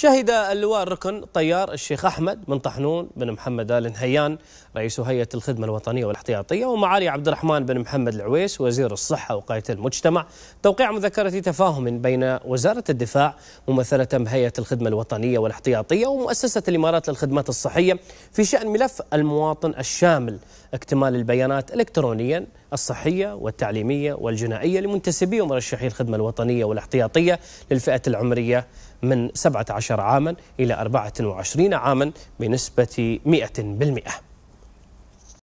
شهد اللواء الركن طيار الشيخ أحمد بن طحنون بن محمد آل نهيان رئيس هيئة الخدمة الوطنية والاحتياطية ومعالي عبد الرحمن بن محمد العويس وزير الصحة وقاية المجتمع توقيع مذكرة تفاهم بين وزارة الدفاع ممثلة بهيئة الخدمة الوطنية والاحتياطية ومؤسسة الإمارات للخدمات الصحية في شأن ملف المواطن الشامل اكتمال البيانات إلكترونيا الصحية والتعليمية والجنائية لمنتسبي ومرشحي الخدمة الوطنية والاحتياطية للفئة العمرية من 17 عاما إلى 24 عاما بنسبة 100%